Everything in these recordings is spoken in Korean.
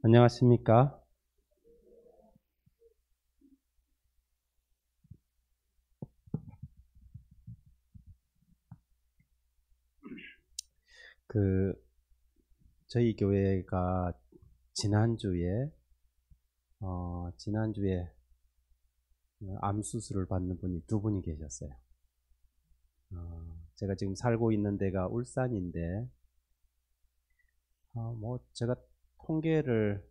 안녕하십니까? 그 저희 교회가 지난주에 어, 지난주에 암 수술을 받는 분이 두 분이 계셨어요. 어, 제가 지금 살고 있는 데가 울산인데 어, 뭐 제가 통계를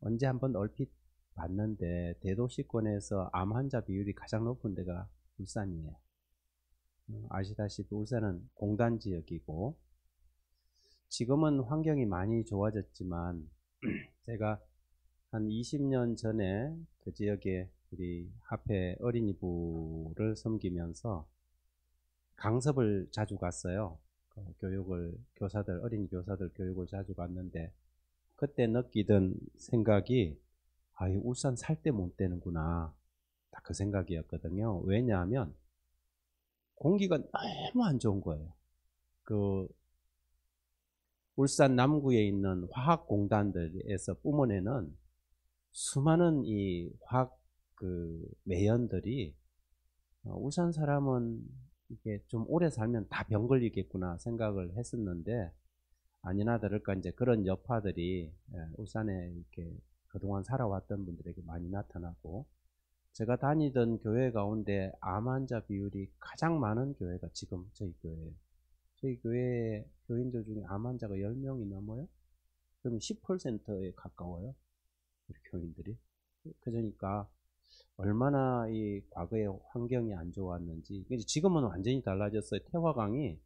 언제 한번 얼핏 봤는데 대도시권에서 암 환자 비율이 가장 높은 데가 울산이에요. 음, 아시다시피 울산은 공단 지역이고 지금은 환경이 많이 좋아졌지만 제가 한 20년 전에 그 지역에 우리 하회 어린이부를 섬기면서 강습을 자주 갔어요. 그 교육을 교사들 어린이 교사들 교육을 자주 갔는데 그때 느끼던 생각이 아, 이 울산 살 때 못 되는구나. 딱 그 생각이었거든요. 왜냐하면 공기가 너무 안 좋은 거예요. 그 울산 남구에 있는 화학공단들에서 뿜어내는 수많은 이 화학 그 매연들이 어, 울산 사람은 이게 좀 오래 살면 다 병 걸리겠구나 생각을 했었는데 아니나 다를까 이제 그런 여파들이 예, 울산에 이렇게 그동안 살아왔던 분들에게 많이 나타나고 제가 다니던 교회 가운데 암 환자 비율이 가장 많은 교회가 지금 저희 교회예요. 저희 교회 에 교인들 중에 암 환자가 10명이 넘어요. 그럼 10%에 가까워요. 우리 교인들이. 그러니까 얼마나 이 과거의 환경이 안 좋았는지. 지금은 완전히 달라졌어요. 태화강이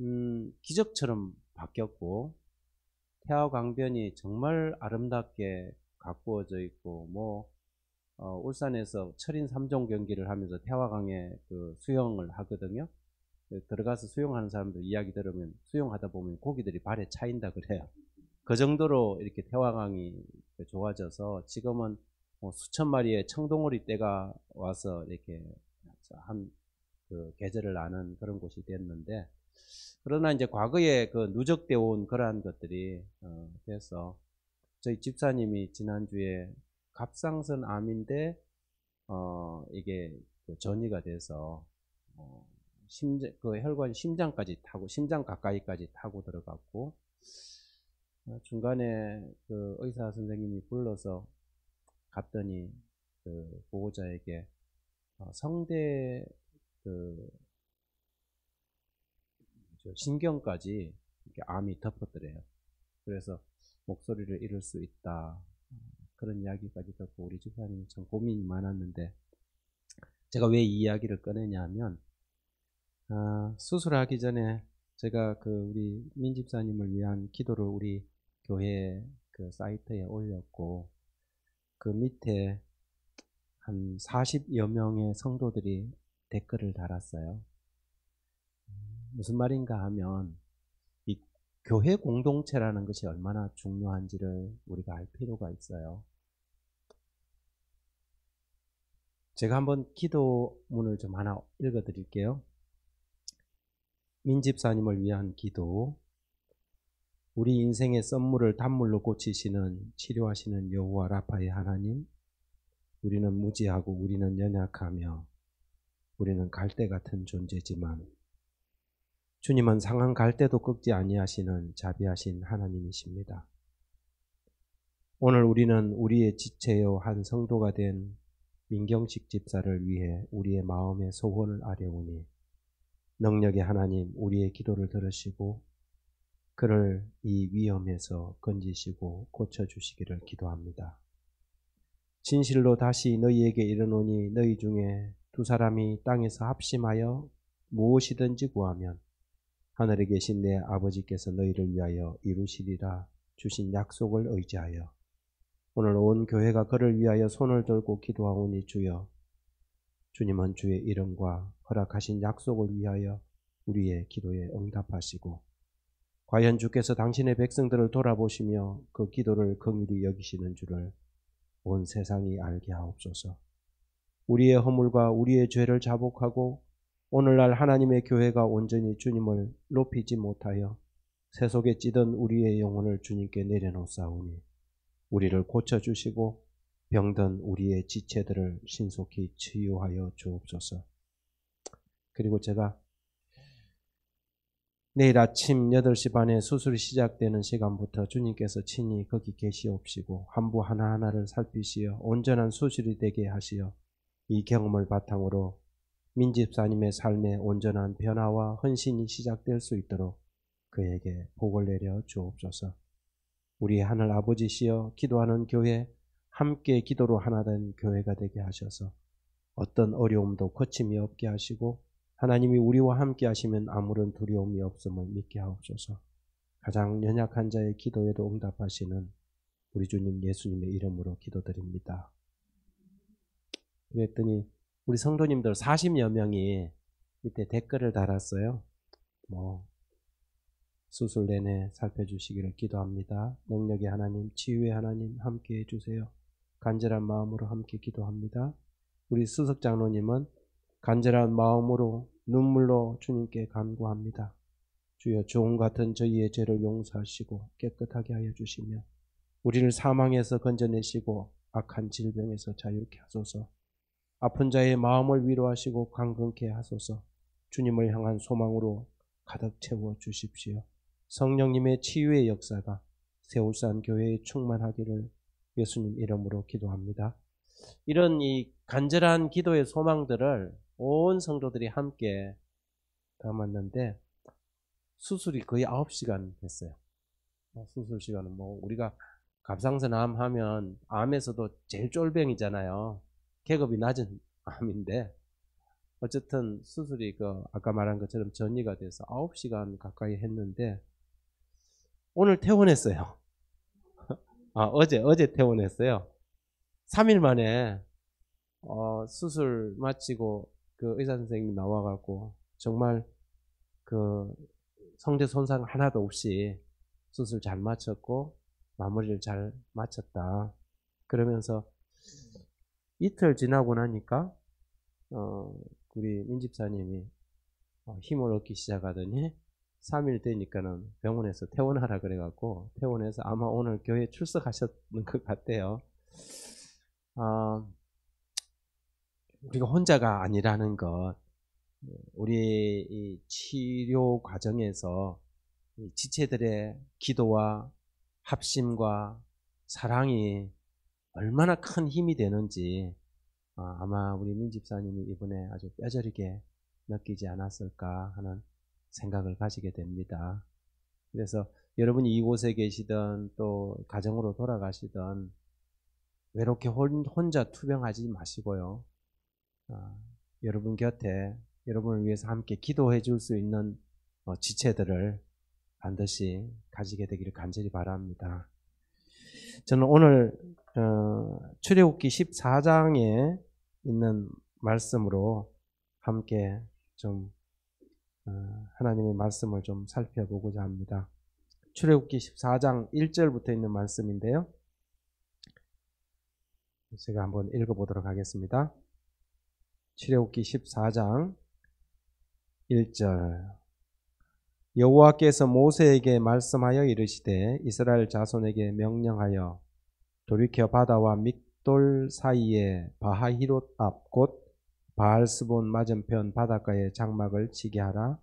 음, 기적처럼 바뀌었고 태화강변이 정말 아름답게 가꾸어져 있고 뭐 어, 울산에서 철인 3종 경기를 하면서 태화강에 그 수영을 하거든요. 그 들어가서 수영하는 사람들 이야기 들으면 수영하다 보면 고기들이 발에 차인다 그래요. 그 정도로 이렇게 태화강이 좋아져서 지금은 뭐 수천 마리의 청동오리 떼가 와서 이렇게 한 그 계절을 아는 그런 곳이 됐는데 그러나 이제 과거에 그 누적되어 온 그러한 것들이 어, 돼서 저희 집사님이 지난주에 갑상선 암인데 어, 이게 그 전이가 돼서 어, 심장 그 혈관 심장까지 타고 심장 가까이까지 타고 들어갔고 어, 중간에 그 의사 선생님이 불러서 갔더니 그 보호자에게 어, 성대 그그 신경까지 암이 덮어뜨려요. 그래서 목소리를 잃을 수 있다. 그런 이야기까지 듣고 우리 집사님이 참 고민이 많았는데 제가 왜 이 이야기를 꺼내냐면 아, 수술하기 전에 제가 그 우리 민 집사님을 위한 기도를 우리 교회 그 사이트에 올렸고 그 밑에 한 40여 명의 성도들이 댓글을 달았어요. 무슨 말인가 하면 이 교회 공동체라는 것이 얼마나 중요한지를 우리가 알 필요가 있어요. 제가 한번 기도문을 좀 하나 읽어 드릴게요. 민집사님을 위한 기도. 우리 인생의 썸물을 단물로 고치시는 치료하시는 여호와 라파의 하나님. 우리는 무지하고 우리는 연약하며 우리는 갈대 같은 존재지만 주님은 상황갈때도 꺾지 아니하시는 자비하신 하나님이십니다. 오늘 우리는 우리의 지체요 한 성도가 된 민경식 집사를 위해 우리의 마음의 소원을 아뢰오니 능력의 하나님 우리의 기도를 들으시고 그를 이 위험에서 건지시고 고쳐주시기를 기도합니다. 진실로 다시 너희에게 이르노니 너희 중에 두 사람이 땅에서 합심하여 무엇이든지 구하면 하늘에 계신 내 아버지께서 너희를 위하여 이루시리라 주신 약속을 의지하여 오늘 온 교회가 그를 위하여 손을 들고 기도하오니 주여 주님은 주의 이름과 허락하신 약속을 위하여 우리의 기도에 응답하시고 과연 주께서 당신의 백성들을 돌아보시며 그 기도를 긍휼히 여기시는 줄을 온 세상이 알게 하옵소서. 우리의 허물과 우리의 죄를 자복하고 오늘날 하나님의 교회가 온전히 주님을 높이지 못하여 세속에 찌든 우리의 영혼을 주님께 내려놓사오니 우리를 고쳐주시고 병든 우리의 지체들을 신속히 치유하여 주옵소서. 그리고 제가 내일 아침 8시 반에 수술이 시작되는 시간부터 주님께서 친히 거기 계시옵시고 한부 하나하나를 살피시어 온전한 수술이 되게 하시어 이 경험을 바탕으로 민집사님의 삶에 온전한 변화와 헌신이 시작될 수 있도록 그에게 복을 내려 주옵소서. 우리 하늘 아버지시여 기도하는 교회 함께 기도로 하나 된 교회가 되게 하셔서 어떤 어려움도 거침이 없게 하시고 하나님이 우리와 함께 하시면 아무런 두려움이 없음을 믿게 하옵소서. 가장 연약한 자의 기도에도 응답하시는 우리 주님 예수님의 이름으로 기도드립니다. 그랬더니 우리 성도님들 40여 명이 밑에 댓글을 달았어요. 뭐 수술 내내 살펴주시기를 기도합니다. 능력의 하나님, 치유의 하나님 함께 해주세요. 간절한 마음으로 함께 기도합니다. 우리 수석 장로님은 간절한 마음으로 눈물로 주님께 간구합니다. 주여 조음 같은 저희의 죄를 용서하시고 깨끗하게 하여 주시며 우리를 사망에서 건져내시고 악한 질병에서 자유케 하소서 아픈 자의 마음을 위로하시고 강건케 하소서 주님을 향한 소망으로 가득 채워 주십시오. 성령님의 치유의 역사가 세울산 교회에 충만하기를 예수님 이름으로 기도합니다. 이런 이 간절한 기도의 소망들을 온 성도들이 함께 담았는데 수술이 거의 9시간 됐어요. 어, 수술 시간은 뭐 우리가 갑상선암 하면 암에서도 제일 쫄병이잖아요. 계급이 낮은 암인데 어쨌든 수술이 그 아까 말한 것처럼 전이가 돼서 9시간 가까이 했는데 오늘 퇴원했어요. 아, 어제 어제 퇴원했어요. 3일 만에 어, 수술 마치고 그 의사 선생님이 나와 갖고 정말 그 성대 손상 하나도 없이 수술 잘 마쳤고 마무리를 잘 마쳤다. 그러면서 이틀 지나고 나니까 어, 우리 민집사님이 어, 힘을 얻기 시작하더니 3일 되니까는 병원에서 퇴원하라 그래갖고 퇴원해서 아마 오늘 교회 출석하셨는 것 같아요. 아, 우리가 혼자가 아니라는 것, 우리 치료 과정에서 지체들의 기도와 합심과 사랑이 얼마나 큰 힘이 되는지 어, 아마 우리 민 집사님이 이번에 아주 뼈저리게 느끼지 않았을까 하는 생각을 가지게 됩니다. 그래서 여러분이 이곳에 계시던 또 가정으로 돌아가시던 외롭게 혼자 투병하지 마시고요. 어, 여러분 곁에 여러분을 위해서 함께 기도해 줄 수 있는 어, 지체들을 반드시 가지게 되기를 간절히 바랍니다. 저는 오늘 어, 출애굽기 14장에 있는 말씀으로 함께 좀 어, 하나님의 말씀을 좀 살펴보고자 합니다. 출애굽기 14장 1절부터 있는 말씀인데요. 제가 한번 읽어보도록 하겠습니다. 출애굽기 14장 1절 여호와께서 모세에게 말씀하여 이르시되 이스라엘 자손에게 명령하여 돌이켜 바다와 믹돌 사이에 바하히롯 앞곳 바알스본 맞은편 바닷가에 장막을 치게 하라.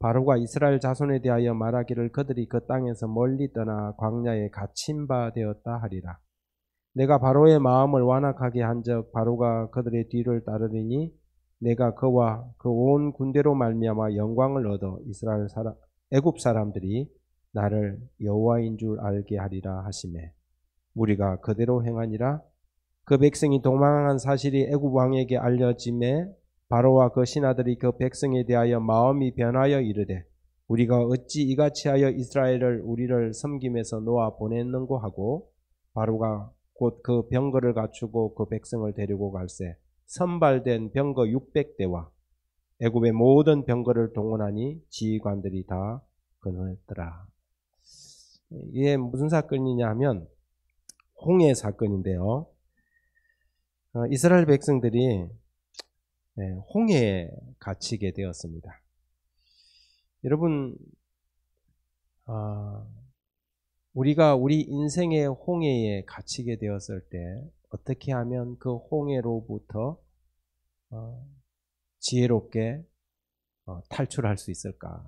바로가 이스라엘 자손에 대하여 말하기를 그들이 그 땅에서 멀리 떠나 광야에 갇힌 바 되었다 하리라. 내가 바로의 마음을 완악하게 한즉 바로가 그들의 뒤를 따르리니 내가 그와 그 온 군대로 말미암아 영광을 얻어 이스라엘 사람 애굽 사람들이 나를 여호와인 줄 알게 하리라 하시에 우리가 그대로 행하니라 그 백성이 도망한 사실이 애굽 왕에게 알려짐에 바로와 그 신하들이 그 백성에 대하여 마음이 변하여 이르되 우리가 어찌 이같이 하여 이스라엘을 우리를 섬김에서 놓아 보냈는고 하고 바로가 곧 그 병거를 갖추고 그 백성을 데리고 갈세 선발된 병거 600대와 애굽의 모든 병거를 동원하니 지휘관들이 다 근원했더라. 이게 무슨 사건이냐 하면 홍해 사건인데요. 어, 이스라엘 백성들이 예, 홍해에 갇히게 되었습니다. 여러분, 아, 우리가 우리 인생의 홍해에 갇히게 되었을 때 어떻게 하면 그 홍해로부터 어, 지혜롭게 어, 탈출할 수 있을까?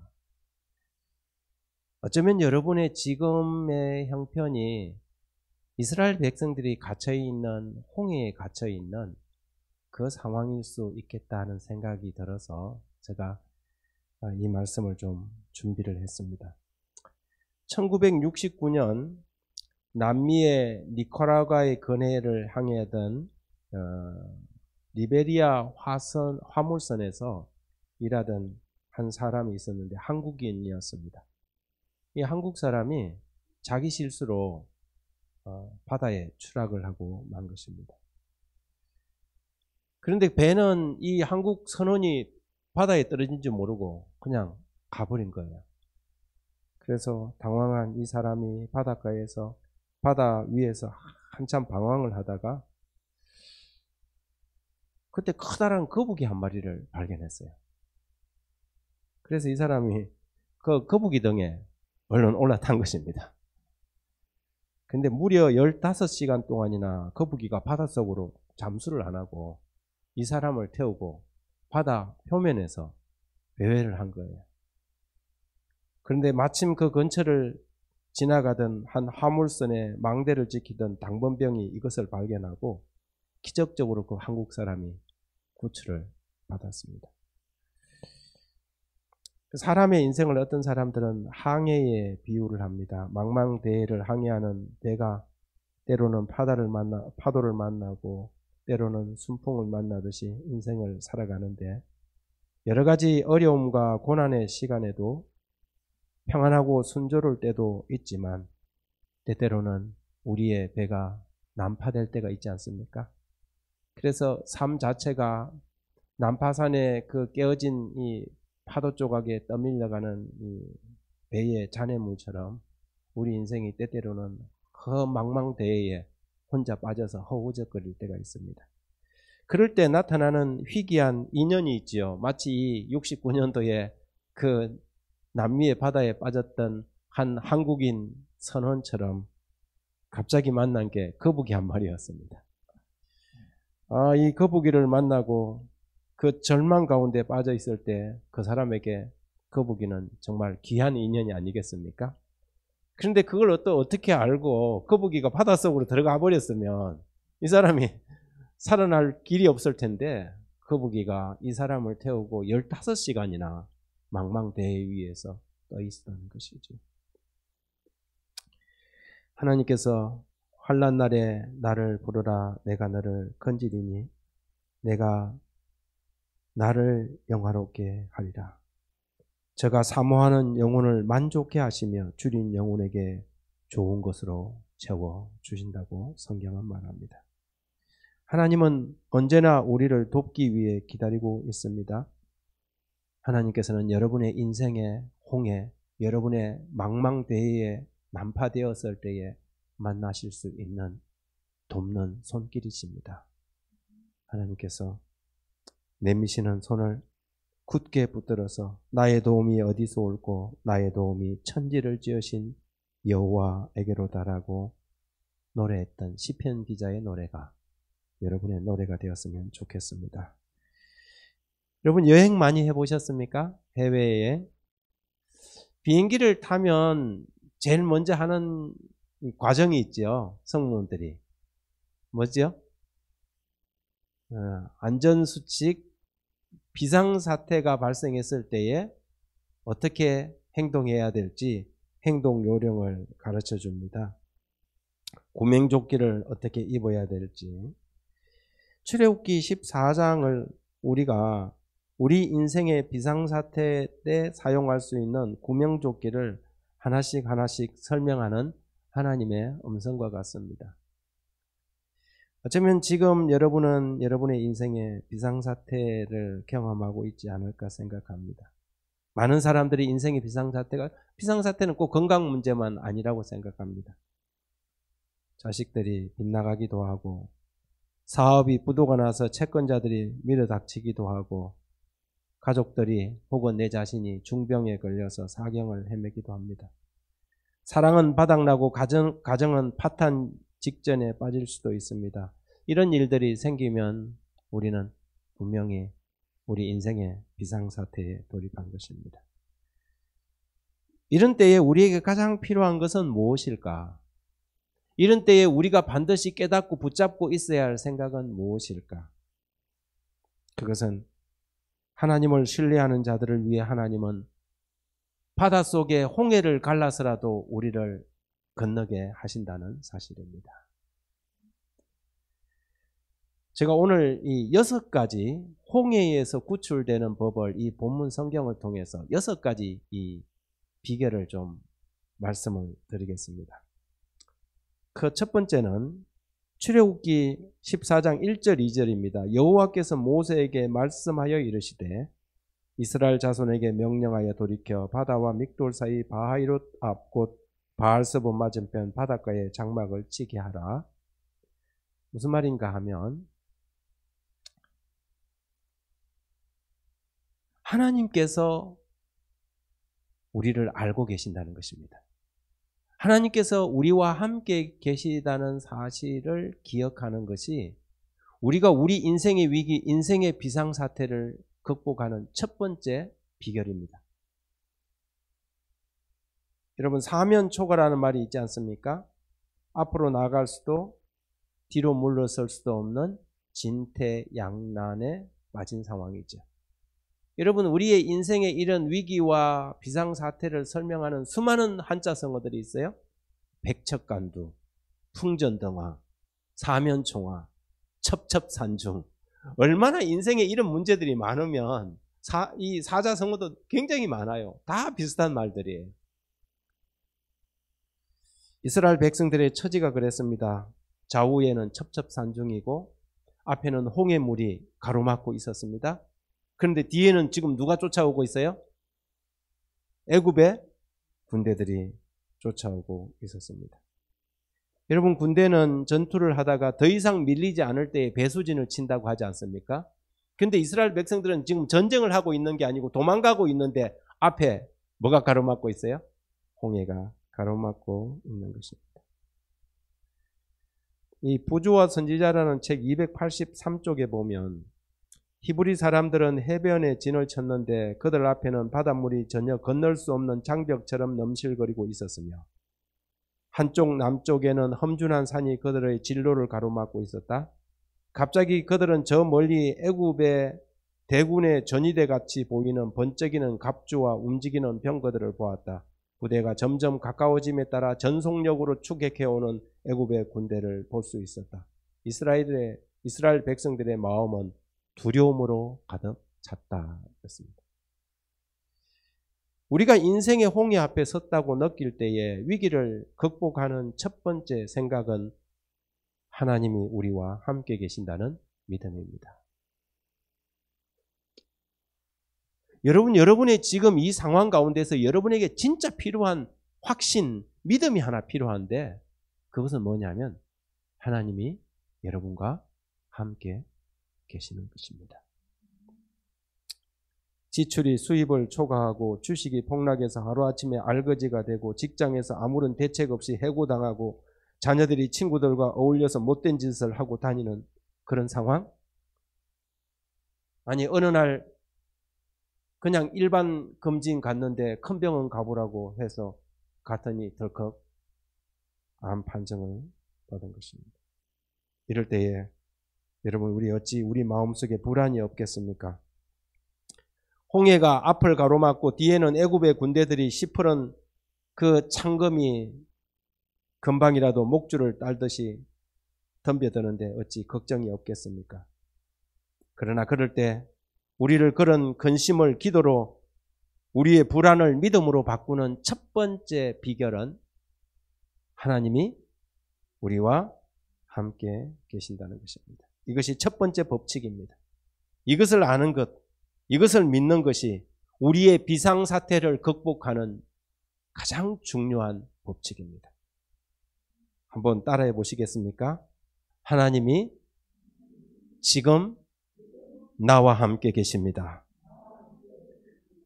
어쩌면 여러분의 지금의 형편이 이스라엘 백성들이 갇혀 있는 홍해에 갇혀 있는 그 상황일 수 있겠다는 생각이 들어서 제가 어, 이 말씀을 좀 준비를 했습니다. 1969년 남미의 니카라과의 근해를 항해하던 어, 리베리아 화선 화물선에서 일하던 한 사람이 있었는데 한국인이었습니다. 이 한국 사람이 자기 실수로 어, 바다에 추락을 하고 만 것입니다. 그런데 배는 이 한국 선원이 바다에 떨어진 줄 모르고 그냥 가버린 거예요. 그래서 당황한 이 사람이 바닷가에서 바다 위에서 한참 방황을 하다가 그때 커다란 거북이 한 마리를 발견했어요. 그래서 이 사람이 그 거북이 등에 얼른 올라탄 것입니다. 근데 무려 15시간 동안이나 거북이가 바닷속으로 잠수를 안 하고 이 사람을 태우고 바다 표면에서 배회를 한 거예요. 그런데 마침 그 근처를 지나가던 한 화물선의 망대를 지키던 당번병이 이것을 발견하고 기적적으로 그 한국 사람이 구출을 받았습니다. 그 사람의 인생을 어떤 사람들은 항해에 비유를 합니다. 망망대해를 항해하는 배가 때로는 파도를 만나 파도를 만나고 때로는 순풍을 만나듯이 인생을 살아가는데 여러 가지 어려움과 고난의 시간에도 평안하고 순조로울 때도 있지만 때때로는 우리의 배가 난파될 때가 있지 않습니까? 그래서 삶 자체가 난파산의 그 깨어진 이 파도 조각에 떠밀려가는 이 배의 잔해물처럼 우리 인생이 때때로는 그 망망대해에 혼자 빠져서 허우적거릴 때가 있습니다. 그럴 때 나타나는 희귀한 인연이 있지요. 마치 이 69년도에 그 남미의 바다에 빠졌던 한 한국인 선원처럼 갑자기 만난 게 거북이 한 마리였습니다. 아, 이 거북이를 만나고 그 절망 가운데 빠져 있을 때 그 사람에게 거북이는 그 정말 귀한 인연이 아니겠습니까? 그런데 그걸 또 어떻게 알고 거북이가 그 바닷속으로 들어가 버렸으면 이 사람이 살아날 길이 없을 텐데 거북이가 그 이 사람을 태우고 15시간이나 망망대해 위에서 떠 있었던 것이죠. 하나님께서 환란 날에 나를 부르라 내가 너를 건지리니 내가 나를 영화롭게 하리라. 제가 사모하는 영혼을 만족해 하시며 줄인 영혼에게 좋은 것으로 채워 주신다고 성경은 말합니다. 하나님은 언제나 우리를 돕기 위해 기다리고 있습니다. 하나님께서는 여러분의 인생의 홍해, 여러분의 망망대해에 난파되었을 때에 만나실 수 있는 돕는 손길이십니다. 하나님께서 내미시는 손을 굳게 붙들어서 나의 도움이 어디서 올고 나의 도움이 천지를 지으신 여호와에게로다라고 노래했던 시편 기자의 노래가 여러분의 노래가 되었으면 좋겠습니다. 여러분 여행 많이 해보셨습니까? 해외에 비행기를 타면 제일 먼저 하는 과정이 있죠. 성무들이 뭐지요? 어, 안전수칙, 비상사태가 발생했을 때에 어떻게 행동해야 될지 행동 요령을 가르쳐 줍니다. 구명조끼를 어떻게 입어야 될지. 출애굽기 14장을 우리가 우리 인생의 비상사태 때 사용할 수 있는 구명조끼를 하나씩 하나씩 설명하는 하나님의 음성과 같습니다. 어쩌면 지금 여러분은 여러분의 인생에 비상사태를 경험하고 있지 않을까 생각합니다. 많은 사람들이 인생의 비상사태가, 비상사태는 꼭 건강 문제만 아니라고 생각합니다. 자식들이 빗나가기도 하고, 사업이 부도가 나서 채권자들이 밀어닥치기도 하고, 가족들이 혹은 내 자신이 중병에 걸려서 사경을 헤매기도 합니다. 사랑은 바닥나고 가정, 가정은 파탄 직전에 빠질 수도 있습니다. 이런 일들이 생기면 우리는 분명히 우리 인생의 비상사태에 돌입한 것입니다. 이런 때에 우리에게 가장 필요한 것은 무엇일까? 이런 때에 우리가 반드시 깨닫고 붙잡고 있어야 할 생각은 무엇일까? 그것은 하나님을 신뢰하는 자들을 위해 하나님은 바닷속에 홍해를 갈라서라도 우리를 건너게 하신다는 사실입니다. 제가 오늘 이 여섯 가지 홍해에서 구출되는 법을 이 본문 성경을 통해서 여섯 가지 이 비결을 좀 말씀을 드리겠습니다. 그 첫 번째는 출애굽기 14장 1절 2절입니다. 여호와께서 모세에게 말씀하여 이르시되 이스라엘 자손에게 명령하여 돌이켜 바다와 믹돌 사이 바하이롯 앞곳 바알스본 맞은편 바닷가에 장막을 치게 하라. 무슨 말인가 하면 하나님께서 우리를 알고 계신다는 것입니다. 하나님께서 우리와 함께 계시다는 사실을 기억하는 것이 우리가 우리 인생의 위기, 인생의 비상사태를 극복하는 첫 번째 비결입니다. 여러분 사면초가라는 말이 있지 않습니까? 앞으로 나갈 수도 뒤로 물러설 수도 없는 진퇴양난에 맞은 상황이죠. 여러분 우리의 인생의 이런 위기와 비상사태를 설명하는 수많은 한자성어들이 있어요. 백척간두, 풍전등화, 사면총화, 첩첩산중 얼마나 인생에 이런 문제들이 많으면 사, 이 사자성어도 굉장히 많아요. 다 비슷한 말들이에요. 이스라엘 백성들의 처지가 그랬습니다. 좌우에는 첩첩산중이고 앞에는 홍해 물이 가로막고 있었습니다. 그런데 뒤에는 지금 누가 쫓아오고 있어요? 애굽의 군대들이 쫓아오고 있었습니다. 여러분 군대는 전투를 하다가 더 이상 밀리지 않을 때에 배수진을 친다고 하지 않습니까? 근데 이스라엘 백성들은 지금 전쟁을 하고 있는 게 아니고 도망가고 있는데 앞에 뭐가 가로막고 있어요? 홍해가 가로막고 있는 것입니다. 이 부조와 선지자라는 책 283쪽에 보면 히브리 사람들은 해변에 진을 쳤는데 그들 앞에는 바닷물이 전혀 건널 수 없는 장벽처럼 넘실거리고 있었으며 한쪽 남쪽에는 험준한 산이 그들의 진로를 가로막고 있었다. 갑자기 그들은 저 멀리 애굽의 대군의 전위대 같이 보이는 번쩍이는 갑주와 움직이는 병거들을 보았다. 부대가 점점 가까워짐에 따라 전속력으로 추격해오는 애굽의 군대를 볼 수 있었다. 이스라엘의 이스라엘 백성들의 마음은 두려움으로 가득 찼다. 그습니다 우리가 인생의 홍해 앞에 섰다고 느낄 때에 위기를 극복하는 첫 번째 생각은 하나님이 우리와 함께 계신다는 믿음입니다. 여러분, 여러분의 지금 이 상황 가운데서 여러분에게 진짜 필요한 확신, 믿음이 하나 필요한데 그것은 뭐냐면 하나님이 여러분과 함께 계시는 것입니다. 지출이 수입을 초과하고 주식이 폭락해서 하루아침에 알거지가 되고 직장에서 아무런 대책 없이 해고당하고 자녀들이 친구들과 어울려서 못된 짓을 하고 다니는 그런 상황? 아니, 어느 날 그냥 일반 검진 갔는데 큰 병원 가보라고 해서 갔더니 덜컥 암 판정을 받은 것입니다. 이럴 때에 여러분 우리 어찌 우리 마음속에 불안이 없겠습니까? 홍해가 앞을 가로막고 뒤에는 애굽의 군대들이 시퍼런그 창검이 금방이라도 목줄을 딸듯이 덤벼드는데 어찌 걱정이 없겠습니까? 그러나 그럴 때 우리를 그런 근심을 기도로 우리의 불안을 믿음으로 바꾸는 첫 번째 비결은 하나님이 우리와 함께 계신다는 것입니다. 이것이 첫 번째 법칙입니다. 이것을 아는 것, 이것을 믿는 것이 우리의 비상사태를 극복하는 가장 중요한 법칙입니다. 한번 따라해 보시겠습니까? 하나님이 지금 나와 함께 계십니다.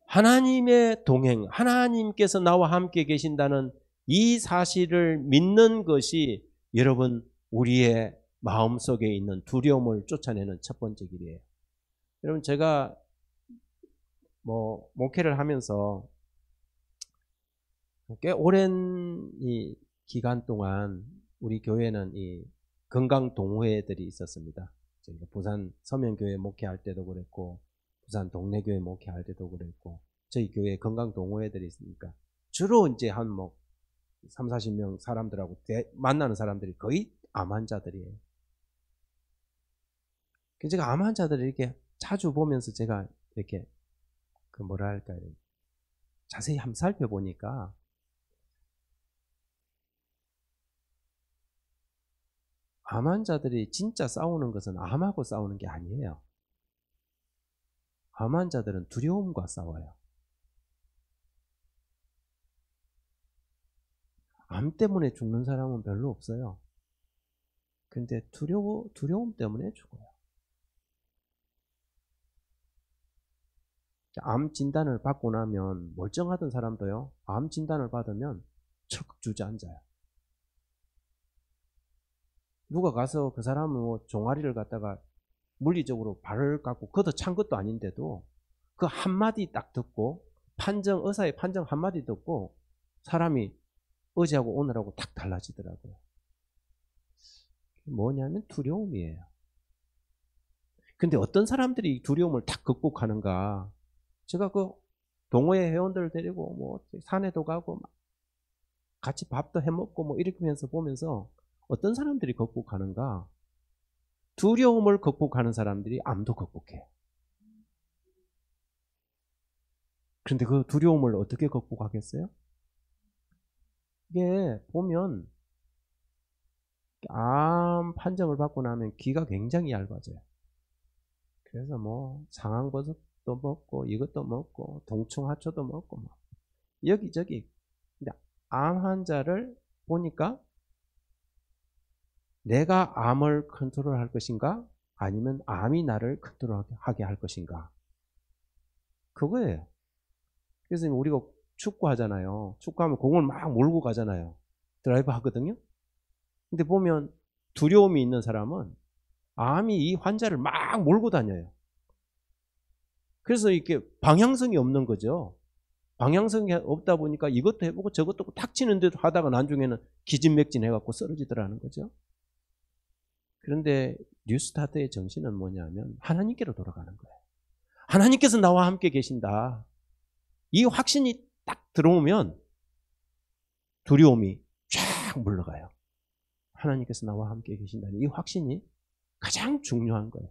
하나님의 동행, 하나님께서 나와 함께 계신다는 이 사실을 믿는 것이 여러분 우리의 마음 속에 있는 두려움을 쫓아내는 첫 번째 길이에요. 여러분 제가 뭐 목회를 하면서 꽤 오랜 이 기간 동안 우리 교회는 이 건강 동호회들이 있었습니다. 저희가 부산 서면교회 목회할 때도 그랬고 부산 동네교회 목회할 때도 그랬고 저희 교회 건강 동호회들이 있으니까 주로 이제 한뭐 3, 40명 사람들하고 대, 만나는 사람들이 거의 암 환자들이에요. 제가 암 환자들을 이렇게 자주 보면서 제가 이렇게 그 뭐랄까 요 자세히 한번 살펴보니까 암 환자들이 진짜 싸우는 것은 암하고 싸우는 게 아니에요. 암 환자들은 두려움과 싸워요. 암 때문에 죽는 사람은 별로 없어요. 근데 두려워, 두려움 때문에 죽어요. 암 진단을 받고 나면 멀쩡하던 사람도요, 암 진단을 받으면 척 주저앉아요. 누가 가서 그 사람은 뭐 종아리를 갖다가 물리적으로 발을 깎고 걷어 찬 것도 아닌데도 그 한마디 딱 듣고 판정, 의사의 판정 한마디 듣고 사람이 어제하고 오늘하고 딱 달라지더라고요. 뭐냐면 두려움이에요. 근데 어떤 사람들이 두려움을 딱 극복하는가? 제가 그 동호회 회원들을 데리고 뭐 산에도 가고 같이 밥도 해먹고 뭐 이렇게 하면서 보면서 어떤 사람들이 극복하는가? 두려움을 극복하는 사람들이 암도 극복해. 그런데 그 두려움을 어떻게 극복하겠어요? 이게 보면 암 판정을 받고 나면 귀가 굉장히 얇아져요. 그래서 뭐상한버섯도 먹고 이것도 먹고 동충하초도 먹고 막 뭐 여기저기 암 환자를 보니까 내가 암을 컨트롤할 것인가? 아니면 암이 나를 컨트롤하게 할 것인가? 그거예요. 그래서 우리가 축구하잖아요. 축구하면 공을 막 몰고 가잖아요. 드라이브 하거든요. 근데 보면 두려움이 있는 사람은 암이 이 환자를 막 몰고 다녀요. 그래서 이렇게 방향성이 없는 거죠. 방향성이 없다 보니까 이것도 해보고 저것도 탁 치는데도 하다가 나중에는 기진맥진 해갖고 쓰러지더라는 거죠. 그런데 뉴스타트의 정신은 뭐냐면 하나님께로 돌아가는 거예요. 하나님께서 나와 함께 계신다. 이 확신이 딱 들어오면 두려움이 쫙 물러가요. 하나님께서 나와 함께 계신다는 이 확신이 가장 중요한 거예요.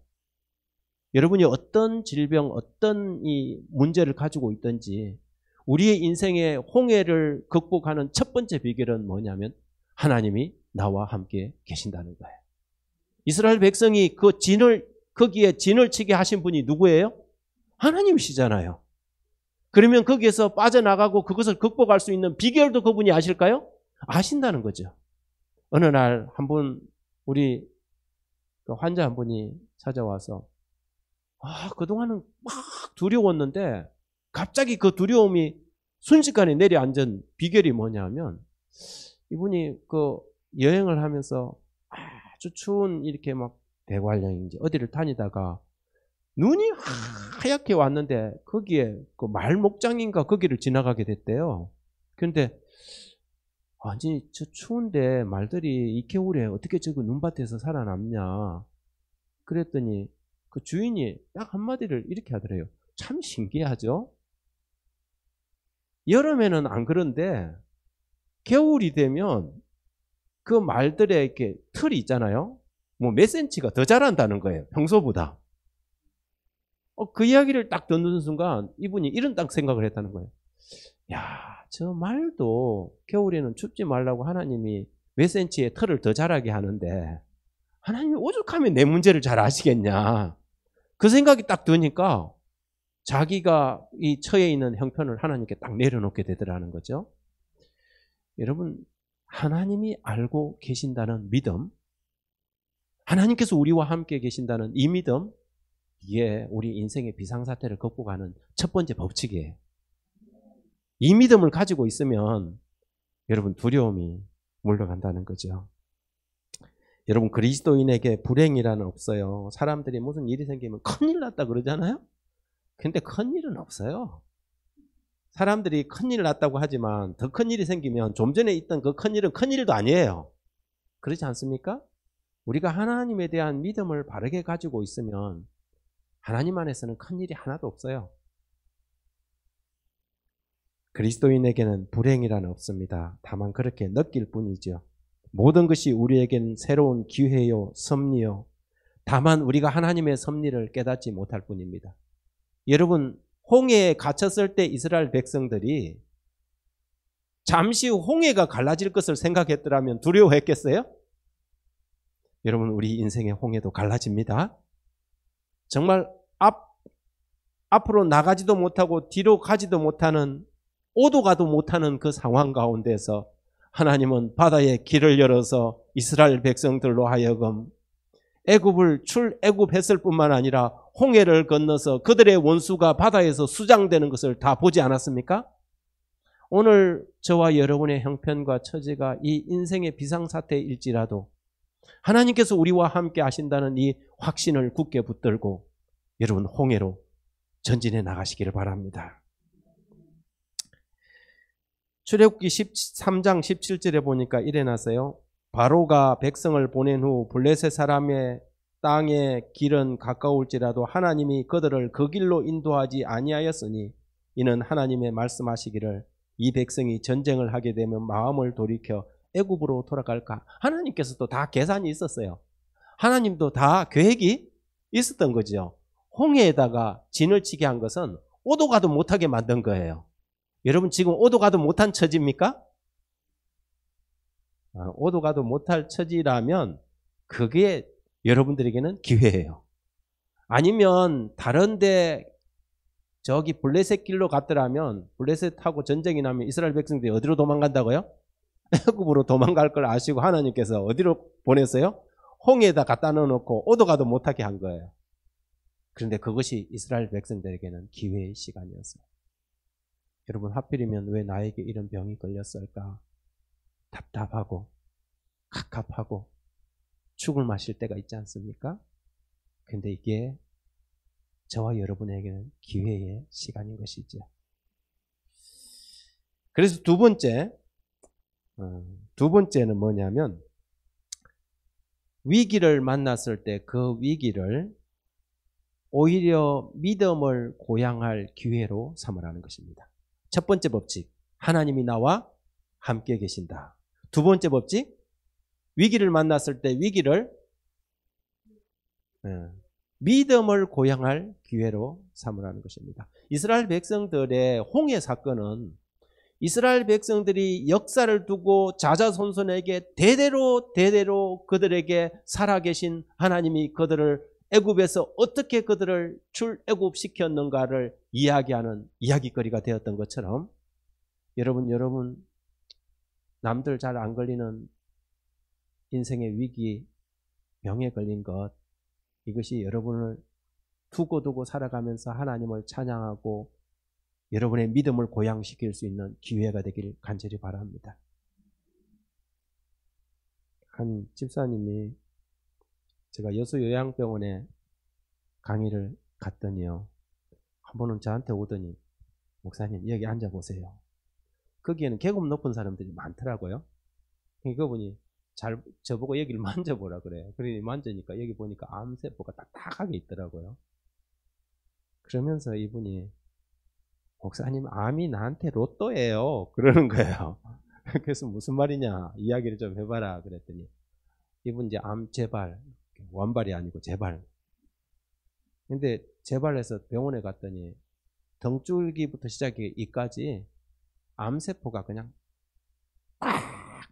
여러분이 어떤 질병, 어떤 이 문제를 가지고 있든지 우리의 인생의 홍해를 극복하는 첫 번째 비결은 뭐냐면 하나님이 나와 함께 계신다는 거예요. 이스라엘 백성이 그 진을 거기에 진을 치게 하신 분이 누구예요? 하나님이시잖아요. 그러면 거기에서 빠져나가고 그것을 극복할 수 있는 비결도 그분이 아실까요? 아신다는 거죠. 어느 날 한 분 우리 그 환자 한 분이 찾아와서 아 그동안은 막 두려웠는데 갑자기 그 두려움이 순식간에 내려앉은 비결이 뭐냐면 이분이 그 여행을 하면서 아주 추운 이렇게 막 대관령인지 어디를 다니다가 눈이 하얗게 왔는데 거기에 그 말목장인가 거기를 지나가게 됐대요. 그런데 아니 저 추운데 말들이 이 겨울에 어떻게 저거 눈밭에서 살아남냐 그랬더니 그 주인이 딱 한마디를 이렇게 하더래요. 참 신기하죠? 여름에는 안 그런데 겨울이 되면 그말들에게 틀이 있잖아요. 뭐 몇 센치가 더 잘한다는 거예요. 평소보다. 어, 그 이야기를 딱 듣는 순간 이분이 이런 딱 생각을 했다는 거예요. 야, 저 말도 겨울에는 춥지 말라고 하나님이 몇 센치의 털을 더 자라게 하는데 하나님 이 오죽하면 내 문제를 잘 아시겠냐. 그 생각이 딱 드니까 자기가 이 처해 있는 형편을 하나님께 딱 내려놓게 되더라는 거죠. 여러분 하나님이 알고 계신다는 믿음, 하나님께서 우리와 함께 계신다는 이 믿음, 이게 우리 인생의 비상사태를 겪고 가는첫 번째 법칙이에요. 이 믿음을 가지고 있으면 여러분 두려움이 물러간다는 거죠. 여러분 그리스도인에게 불행이라는 없어요. 사람들이 무슨 일이 생기면 큰일 났다 그러잖아요. 근데 큰일은 없어요. 사람들이 큰일 났다고 하지만 더 큰일이 생기면 좀 전에 있던 그 큰일은 큰일도 아니에요. 그렇지 않습니까? 우리가 하나님에 대한 믿음을 바르게 가지고 있으면 하나님 안에서는 큰일이 하나도 없어요. 그리스도인에게는 불행이란 없습니다. 다만 그렇게 느낄 뿐이지요. 모든 것이 우리에겐 새로운 기회요, 섭리요. 다만 우리가 하나님의 섭리를 깨닫지 못할 뿐입니다. 여러분, 홍해에 갇혔을 때 이스라엘 백성들이 잠시 홍해가 갈라질 것을 생각했더라면 두려워했겠어요? 여러분 우리 인생의 홍해도 갈라집니다. 정말 앞 앞으로 나가지도 못하고 뒤로 가지도 못하는 오도 가도 못하는 그 상황 가운데서 하나님은 바다의 길을 열어서 이스라엘 백성들로 하여금 애굽을 출애굽했을 뿐만 아니라 홍해를 건너서 그들의 원수가 바다에서 수장되는 것을 다 보지 않았습니까? 오늘 저와 여러분의 형편과 처지가 이 인생의 비상사태일지라도 하나님께서 우리와 함께 하신다는 이 확신을 굳게 붙들고 여러분 홍해로 전진해 나가시기를 바랍니다. 출애굽기 13장 17절에 보니까 이래 나서요. 바로가 백성을 보낸 후 블레셋 사람의 땅의 길은 가까울지라도 하나님이 그들을 그 길로 인도하지 아니하였으니 이는 하나님의 말씀하시기를 이 백성이 전쟁을 하게 되면 마음을 돌이켜 애굽으로 돌아갈까 하나님께서도 다 계산이 있었어요. 하나님도 다 계획이 있었던 거지요. 홍해에다가 진을 치게 한 것은 오도 가도 못하게 만든 거예요. 여러분 지금 오도 가도 못한 처지입니까? 아, 오도 가도 못할 처지라면 그게 여러분들에게는 기회예요. 아니면 다른데 저기 블레셋 길로 갔더라면 블레셋하고 전쟁이 나면 이스라엘 백성들이 어디로 도망간다고요? 애굽으로 도망갈 걸 아시고 하나님께서 어디로 보냈어요? 홍해에다 갖다 넣어놓고 오도가도 못하게 한 거예요. 그런데 그것이 이스라엘 백성들에게는 기회의 시간이었어요. 여러분 하필이면 왜 나에게 이런 병이 걸렸을까? 답답하고 갑갑하고 죽을 마실 때가 있지 않습니까? 근데 이게 저와 여러분에게는 기회의 시간인 것이죠. 그래서 두 번째, 어, 두 번째는 뭐냐면, 위기를 만났을 때 그 위기를 오히려 믿음을 고양할 기회로 삼으라는 것입니다. 첫 번째 법칙, 하나님이 나와 함께 계신다. 두 번째 법칙, 위기를 만났을 때 위기를 예, 믿음을 고양할 기회로 삼으라는 것입니다. 이스라엘 백성들의 홍해 사건은 이스라엘 백성들이 역사를 두고 자자손손에게 대대로 대대로 그들에게 살아계신 하나님이 그들을 애굽에서 어떻게 그들을 출애굽시켰는가를 이야기하는 이야기거리가 되었던 것처럼 여러분 여러분 남들 잘 안 걸리는 인생의 위기, 병에 걸린 것, 이것이 여러분을 두고두고 살아가면서 하나님을 찬양하고 여러분의 믿음을 고양시킬 수 있는 기회가 되길 간절히 바랍니다. 한 집사님이 제가 여수요양병원에 강의를 갔더니요. 한 번은 저한테 오더니 목사님 여기 앉아보세요. 거기에는 계급 높은 사람들이 많더라고요. 그러니 잘 저보고 여기를 만져보라 그래요. 그러니 만져니까 여기 보니까 암세포가 딱딱하게 있더라고요. 그러면서 이분이 목사님 암이 나한테 로또예요. 그러는 거예요. 그래서 무슨 말이냐 이야기를 좀 해봐라 그랬더니 이분 이제 암 재발 원발이 아니고 재발. 근데 재발해서 병원에 갔더니 덩줄기부터 시작해 이까지 암세포가 그냥 딱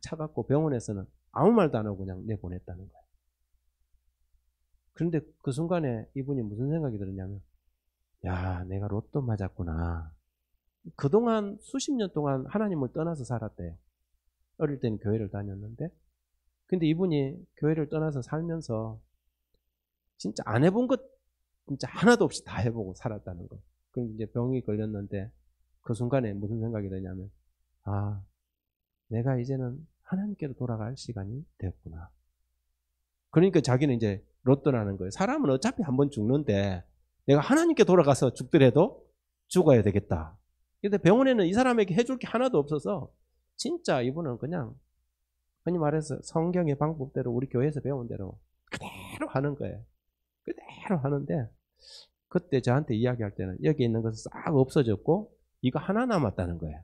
차갖고 병원에서는 아무 말도 안 하고 그냥 내보냈다는 거예요. 그런데 그 순간에 이분이 무슨 생각이 들었냐면, 야, 내가 로또 맞았구나. 그동안 수십 년 동안 하나님을 떠나서 살았대요. 어릴 때는 교회를 다녔는데, 근데 이분이 교회를 떠나서 살면서 진짜 안 해본 것 진짜 하나도 없이 다 해보고 살았다는 거. 그럼 이제 병이 걸렸는데 그 순간에 무슨 생각이 드냐면, 아, 내가 이제는 하나님께로 돌아갈 시간이 되었구나. 그러니까 자기는 이제 로또라는 거예요. 사람은 어차피 한 번 죽는데 내가 하나님께 돌아가서 죽더라도 죽어야 되겠다. 근데 병원에는 이 사람에게 해줄 게 하나도 없어서 진짜 이분은 그냥 흔히 말해서 성경의 방법대로 우리 교회에서 배운 대로 그대로 하는 거예요. 그대로 하는데 그때 저한테 이야기할 때는 여기 있는 것은 싹 없어졌고 이거 하나 남았다는 거예요.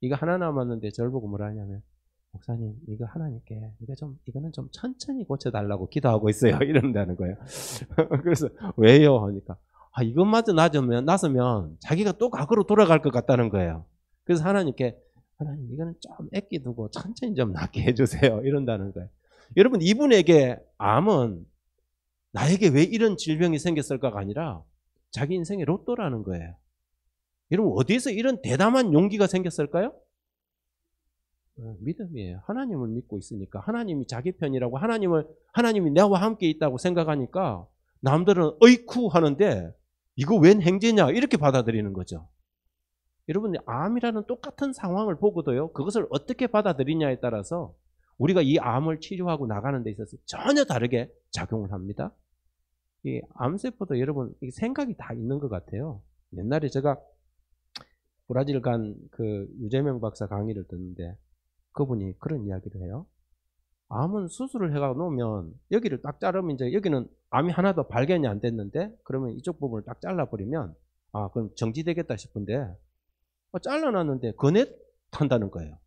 이거 하나 남았는데 절 보고 뭐라 하냐면 목사님 이거 하나님께 이거 좀 이거는 좀 천천히 고쳐달라고 기도하고 있어요 이런다는 거예요. 그래서 왜요 하니까 아 이것마저 나서면 나서면 자기가 또 과거로 돌아갈 것 같다는 거예요. 그래서 하나님께 하나님 이거는 좀 애끼두고 천천히 좀 낫게 해주세요 이런다는 거예요. 여러분 이분에게 암은 나에게 왜 이런 질병이 생겼을까가 아니라 자기 인생의 로또라는 거예요. 여러분 어디에서 이런 대담한 용기가 생겼을까요? 어, 믿음이에요. 하나님을 믿고 있으니까 하나님이 자기 편이라고 하나님을 하나님이 나와 함께 있다고 생각하니까 남들은 어이쿠 하는데 이거 웬 행제냐 이렇게 받아들이는 거죠. 여러분 암이라는 똑같은 상황을 보고도요. 그것을 어떻게 받아들이냐에 따라서 우리가 이 암을 치료하고 나가는 데 있어서 전혀 다르게 작용을 합니다. 이 암세포도 여러분 생각이 다 있는 것 같아요. 옛날에 제가 브라질 간 그 유재명 박사 강의를 듣는데 그분이 그런 이야기를 해요. 암은 수술을 해가 놓으면 여기를 딱 자르면 이제 여기는 암이 하나도 발견이 안 됐는데 그러면 이쪽 부분을 딱 잘라버리면 아 그럼 정지되겠다 싶은데 어, 잘라놨는데 건에 탄다는 거예요.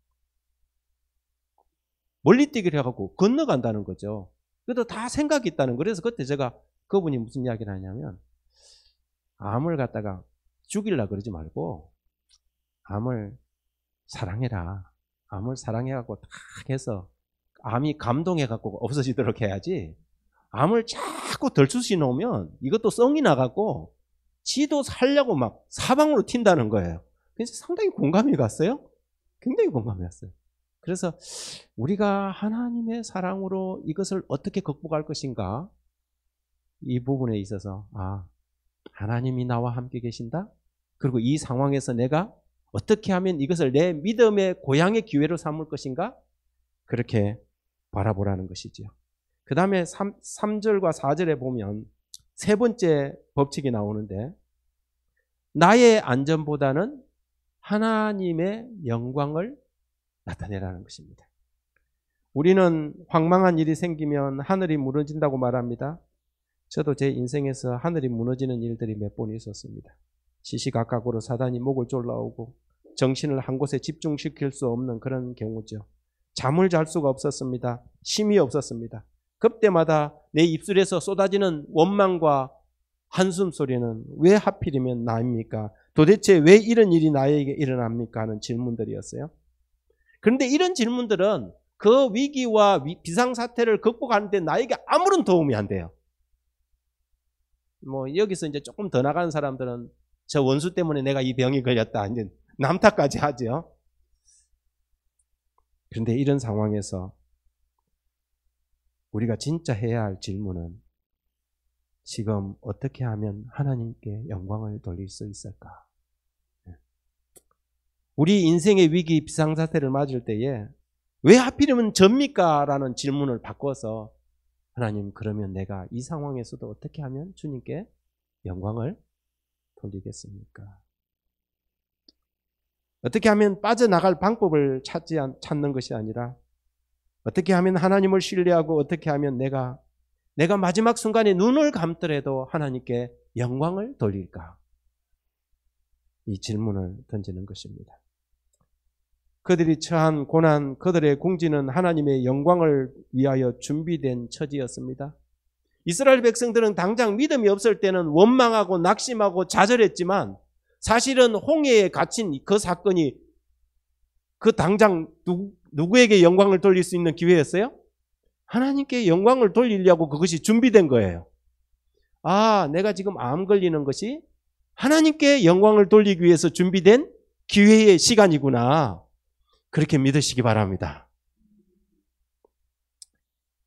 멀리 뛰기를 해갖고 건너간다는 거죠. 그래도 다 생각이 있다는 거예요. 그래서 그때 제가 그분이 무슨 이야기를 하냐면 암을 갖다가 죽일라 그러지 말고 암을 사랑해라. 암을 사랑해갖고 탁 해서 암이 감동해갖고 없어지도록 해야지 암을 자꾸 덜수시 놓으면 이것도 썽이 나갖고 지도 살려고 막 사방으로 튄다는 거예요. 그래서 상당히 공감이 갔어요. 굉장히 공감이 갔어요. 그래서 우리가 하나님의 사랑으로 이것을 어떻게 극복할 것인가 이 부분에 있어서 아 하나님이 나와 함께 계신다. 그리고 이 상황에서 내가 어떻게 하면 이것을 내 믿음의 고향의 기회로 삼을 것인가? 그렇게 바라보라는 것이지요. 그 다음에 3절과 4절에 보면 세 번째 법칙이 나오는데 나의 안전보다는 하나님의 영광을 나타내라는 것입니다. 우리는 황망한 일이 생기면 하늘이 무너진다고 말합니다. 저도 제 인생에서 하늘이 무너지는 일들이 몇 번 있었습니다. 시시각각으로 사단이 목을 졸라오고 정신을 한 곳에 집중시킬 수 없는 그런 경우죠. 잠을 잘 수가 없었습니다. 힘이 없었습니다. 그때마다 내 입술에서 쏟아지는 원망과 한숨 소리는 왜 하필이면 나입니까? 도대체 왜 이런 일이 나에게 일어납니까? 하는 질문들이었어요. 그런데 이런 질문들은 그 위기와 비상사태를 극복하는데 나에게 아무런 도움이 안 돼요. 뭐 여기서 이제 조금 더 나가는 사람들은 저 원수 때문에 내가 이 병이 걸렸다. 이제 남타까지 하죠. 그런데 이런 상황에서 우리가 진짜 해야 할 질문은 지금 어떻게 하면 하나님께 영광을 돌릴 수 있을까? 예. 우리 인생의 위기 비상사태를 맞을 때에 왜 하필이면 접니까? 라는 질문을 바꿔서 하나님 그러면 내가 이 상황에서도 어떻게 하면 주님께 영광을 돌리겠습니까? 어떻게 하면 빠져나갈 방법을 찾지 찾는 것이 아니라 어떻게 하면 하나님을 신뢰하고 어떻게 하면 내가 내가 마지막 순간에 눈을 감더라도 하나님께 영광을 돌릴까? 이 질문을 던지는 것입니다. 그들이 처한 고난, 그들의 공지는 하나님의 영광을 위하여 준비된 처지였습니다. 이스라엘 백성들은 당장 믿음이 없을 때는 원망하고 낙심하고 좌절했지만 사실은 홍해에 갇힌 그 사건이 그 당장 누구, 누구에게 영광을 돌릴 수 있는 기회였어요? 하나님께 영광을 돌리려고 그것이 준비된 거예요. 아, 내가 지금 암 걸리는 것이 하나님께 영광을 돌리기 위해서 준비된 기회의 시간이구나. 그렇게 믿으시기 바랍니다.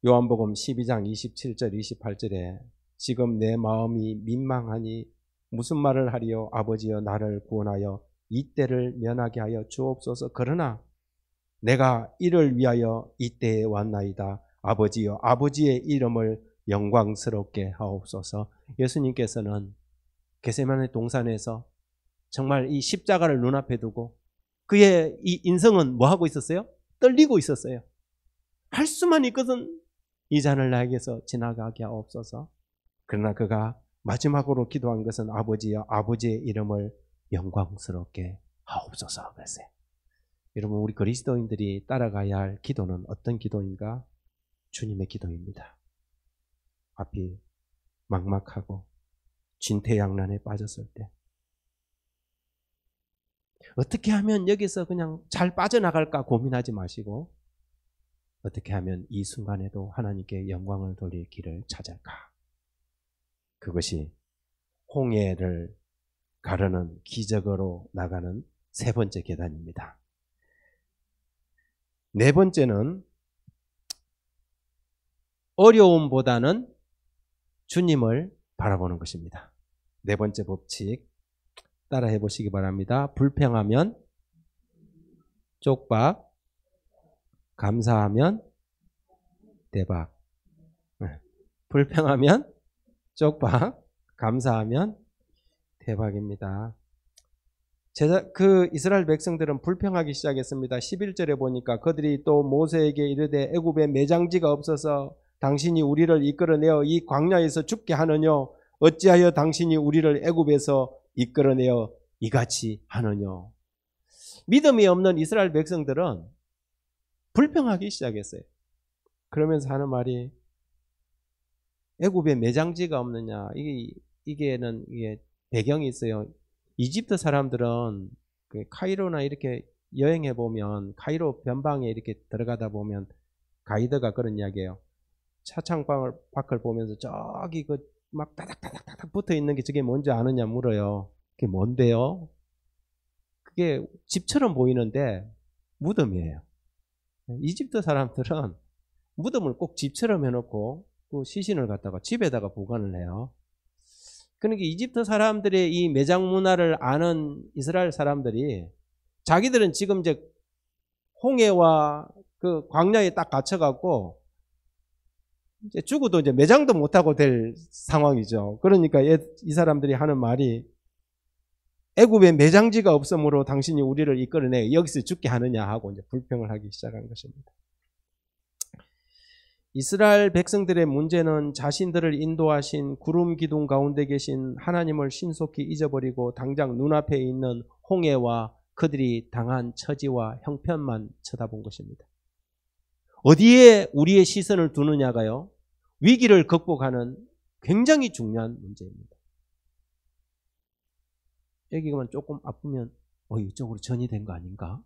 요한복음 12장 27절 28절에 지금 내 마음이 민망하니 무슨 말을 하리요 아버지여 나를 구원하여 이때를 면하게 하여 주옵소서 그러나 내가 이를 위하여 이때에 왔나이다 아버지여 아버지의 이름을 영광스럽게 하옵소서 예수님께서는 게세만의 동산에서 정말 이 십자가를 눈앞에 두고 그의 이 인성은 뭐하고 있었어요? 떨리고 있었어요. 할 수만 있거든 이 잔을 나에게서 지나가게 하옵소서. 그러나 그가 마지막으로 기도한 것은 아버지여 아버지의 이름을 영광스럽게 하옵소서 그랬어요. 여러분 우리 그리스도인들이 따라가야 할 기도는 어떤 기도인가? 주님의 기도입니다. 앞이 막막하고 진퇴양란에 빠졌을 때 어떻게 하면 여기서 그냥 잘 빠져나갈까 고민하지 마시고 어떻게 하면 이 순간에도 하나님께 영광을 돌릴 길을 찾을까? 그것이 홍해를 가르는 기적으로 나가는 세 번째 계단입니다. 네 번째는 어려움보다는 주님을 바라보는 것입니다. 네 번째 법칙 따라해 보시기 바랍니다. 불평하면 쪽박 감사하면 대박. 네. 불평하면 쪽박. 감사하면 대박입니다. 제자, 그 이스라엘 백성들은 불평하기 시작했습니다. 11절에 보니까 그들이 또 모세에게 이르되 애굽에 매장지가 없어서 당신이 우리를 이끌어내어 이 광야에서 죽게 하느냐 어찌하여 당신이 우리를 애굽에서 이끌어내어 이같이 하느냐 믿음이 없는 이스라엘 백성들은 불평하기 시작했어요. 그러면서 하는 말이 애굽에 매장지가 없느냐 이게 이게는 이게 배경이 있어요. 이집트 사람들은 그 카이로나 이렇게 여행해 보면 카이로 변방에 이렇게 들어가다 보면 가이드가 그런 이야기예요. 차창방을 밖을 보면서 저기 그 막 따닥따닥따닥 붙어 있는 게 저게 뭔지 아느냐 물어요. 그게 뭔데요? 그게 집처럼 보이는데 무덤이에요. 네, 이집트 사람들은 무덤을 꼭 집처럼 해놓고 또 시신을 갖다가 집에다가 보관을 해요. 그러니까 이집트 사람들의 이 매장 문화를 아는 이스라엘 사람들이 자기들은 지금 이제 홍해와 그 광야에 딱 갇혀갖고 이제 죽어도 이제 매장도 못하고 될 상황이죠. 그러니까 이 사람들이 하는 말이 애굽에 매장지가 없으므로 당신이 우리를 이끌어내 여기서 죽게 하느냐 하고 이제 불평을 하기 시작한 것입니다. 이스라엘 백성들의 문제는 자신들을 인도하신 구름 기둥 가운데 계신 하나님을 신속히 잊어버리고 당장 눈앞에 있는 홍해와 그들이 당한 처지와 형편만 쳐다본 것입니다. 어디에 우리의 시선을 두느냐가요. 위기를 극복하는 굉장히 중요한 문제입니다. 여기만 조금 아프면 어 이쪽으로 전이 된 거 아닌가?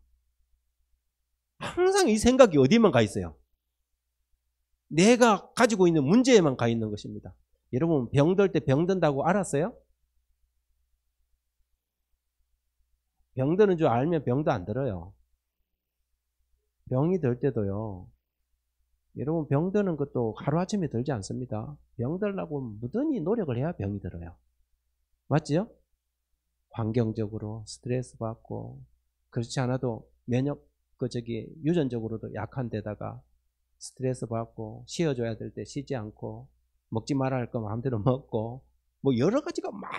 항상 이 생각이 어디만 가 있어요? 내가 가지고 있는 문제에만 가 있는 것입니다. 여러분 병들 때 병든다고 알았어요? 병드는 줄 알면 병도 안 들어요. 병이 들 때도요. 여러분 병 드는 것도 하루아침에 들지 않습니다. 병 들라고 무던히 노력을 해야 병이 들어요. 맞지요? 환경적으로 스트레스 받고 그렇지 않아도 면역 그 저기 유전적으로도 약한 데다가 스트레스 받고 쉬어줘야 될 때 쉬지 않고 먹지 말아야 할 거 마음대로 먹고 뭐 여러 가지가 막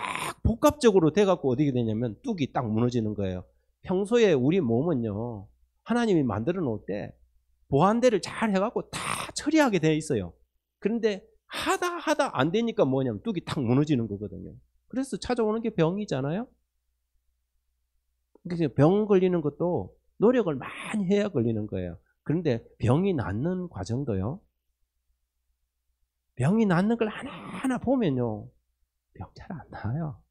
복합적으로 돼갖고 어떻게 되냐면 뚝이 딱 무너지는 거예요. 평소에 우리 몸은요 하나님이 만들어 놓을 때보안대를잘 해갖고 다 처리하게 돼 있어요. 그런데 하다 하다 안 되니까 뭐냐면 뚝이 딱 무너지는 거거든요. 그래서 찾아오는 게 병이잖아요. 병 걸리는 것도 노력을 많이 해야 걸리는 거예요. 그런데 병이 낫는 과정도요. 병이 낫는 걸 하나하나 보면요. 병 잘 안나요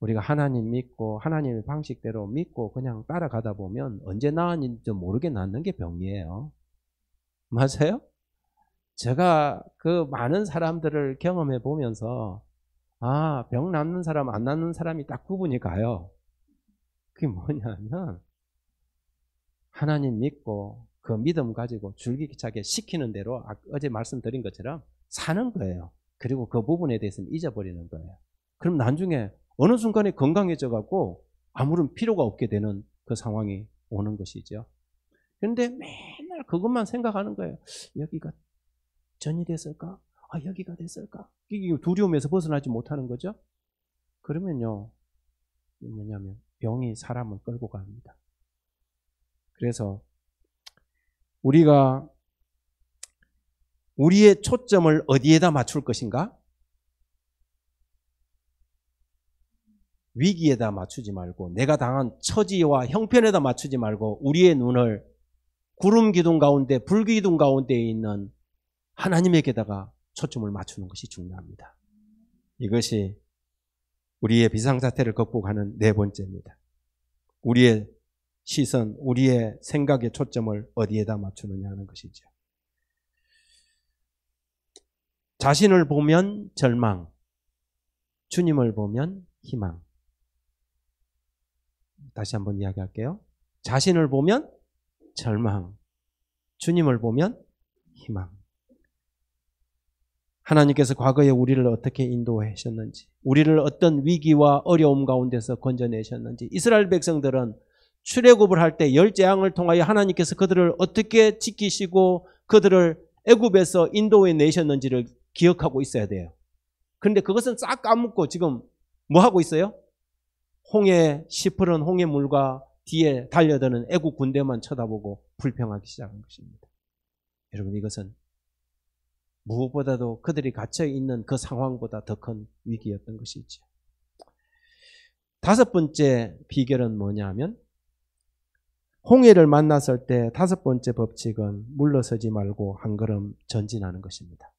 우리가 하나님 믿고 하나님의 방식대로 믿고 그냥 따라가다 보면 언제 나았는지 모르게 낫는 게 병이에요. 맞아요? 제가 그 많은 사람들을 경험해 보면서 아, 병 낫는 사람 안 낫는 사람이 딱 구분이 가요. 그게 뭐냐면 하나님 믿고 그 믿음 가지고 줄기차게 시키는 대로 아, 어제 말씀드린 것처럼 사는 거예요. 그리고 그 부분에 대해서는 잊어버리는 거예요. 그럼 나중에 어느 순간에 건강해져 갖고 아무런 필요가 없게 되는 그 상황이 오는 것이죠. 그런데 맨날 그것만 생각하는 거예요. 여기가 전이 됐을까? 아, 여기가 됐을까? 두려움에서 벗어나지 못하는 거죠. 그러면요, 뭐냐면 병이 사람을 끌고 갑니다. 그래서 우리가 우리의 초점을 어디에다 맞출 것인가? 위기에다 맞추지 말고 내가 당한 처지와 형편에다 맞추지 말고 우리의 눈을 구름 기둥 가운데 불기둥 가운데 있는 하나님에게다가 초점을 맞추는 것이 중요합니다. 이것이 우리의 비상사태를 극복하는 네 번째입니다. 우리의 시선, 우리의 생각의 초점을 어디에다 맞추느냐 하는 것이죠. 자신을 보면 절망, 주님을 보면 희망. 다시 한번 이야기할게요. 자신을 보면 절망, 주님을 보면 희망. 하나님께서 과거에 우리를 어떻게 인도하셨는지, 우리를 어떤 위기와 어려움 가운데서 건져내셨는지, 이스라엘 백성들은 출애굽을 할 때 열재앙을 통하여 하나님께서 그들을 어떻게 지키시고 그들을 애굽에서 인도해 내셨는지를 기억하고 있어야 돼요. 그런데 그것은 싹 까먹고 지금 뭐 하고 있어요? 홍해 시푸른 홍해 물과 뒤에 달려드는 애굽 군대만 쳐다보고 불평하기 시작한 것입니다. 여러분 이것은 무엇보다도 그들이 갇혀 있는 그 상황보다 더 큰 위기였던 것이지. 다섯 번째 비결은 뭐냐면 홍해를 만났을 때 다섯 번째 법칙은 물러서지 말고 한 걸음 전진하는 것입니다.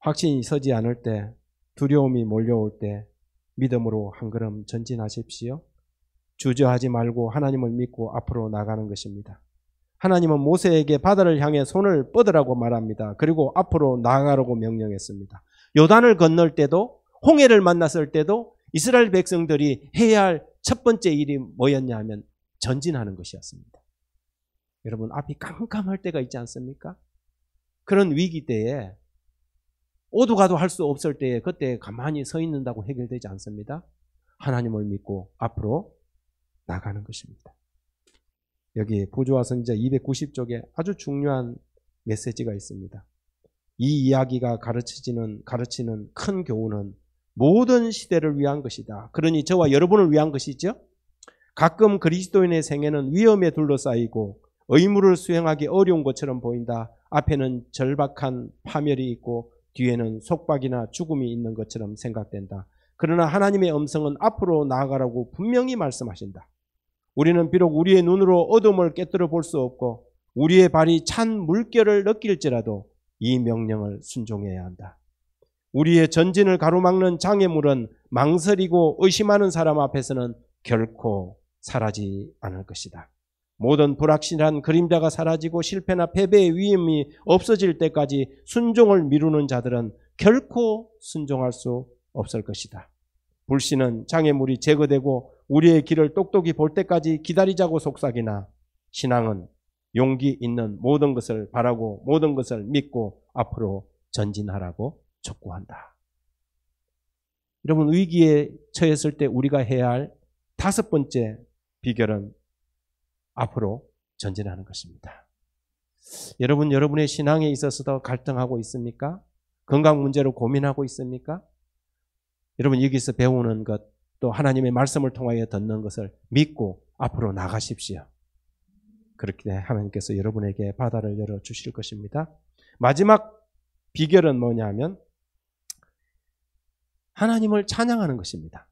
확신이 서지 않을 때 두려움이 몰려올 때 믿음으로 한 걸음 전진하십시오. 주저하지 말고 하나님을 믿고 앞으로 나가는 것입니다. 하나님은 모세에게 바다를 향해 손을 뻗으라고 말합니다. 그리고 앞으로 나아가라고 명령했습니다. 요단을 건널 때도 홍해를 만났을 때도 이스라엘 백성들이 해야 할 첫 번째 일이 뭐였냐 하면 전진하는 것이었습니다. 여러분 앞이 깜깜할 때가 있지 않습니까? 그런 위기 때에 오도가도 할 수 없을 때에 그때 가만히 서 있는다고 해결되지 않습니다. 하나님을 믿고 앞으로 나가는 것입니다. 여기 보조화선자 290쪽에 아주 중요한 메시지가 있습니다. 이 이야기가 가르치지는 가르치는 큰 교훈은 모든 시대를 위한 것이다. 그러니 저와 여러분을 위한 것이죠. 가끔 그리스도인의 생애는 위험에 둘러싸이고 의무를 수행하기 어려운 것처럼 보인다. 앞에는 절박한 파멸이 있고 뒤에는 속박이나 죽음이 있는 것처럼 생각된다. 그러나 하나님의 음성은 앞으로 나아가라고 분명히 말씀하신다. 우리는 비록 우리의 눈으로 어둠을 깨뜨려 볼 수 없고 우리의 발이 찬 물결을 느낄지라도 이 명령을 순종해야 한다. 우리의 전진을 가로막는 장애물은 망설이고 의심하는 사람 앞에서는 결코 사라지 않을 것이다. 모든 불확실한 그림자가 사라지고 실패나 패배의 위험이 없어질 때까지 순종을 미루는 자들은 결코 순종할 수 없을 것이다. 불신은 장애물이 제거되고 우리의 길을 똑똑히 볼 때까지 기다리자고 속삭이나 신앙은 용기 있는 모든 것을 바라고 모든 것을 믿고 앞으로 전진하라고 촉구한다. 여러분 위기에 처했을 때 우리가 해야 할 다섯 번째 비결은 앞으로 전진하는 것입니다. 여러분 여러분의 신앙에 있어서 더 갈등하고 있습니까? 건강 문제로 고민하고 있습니까? 여러분 여기서 배우는 것, 또 하나님의 말씀을 통하여 듣는 것을 믿고 앞으로 나가십시오. 그렇게 하나님께서 여러분에게 바다를 열어 주실 것입니다. 마지막 비결은 뭐냐면 하나님을 찬양하는 것입니다.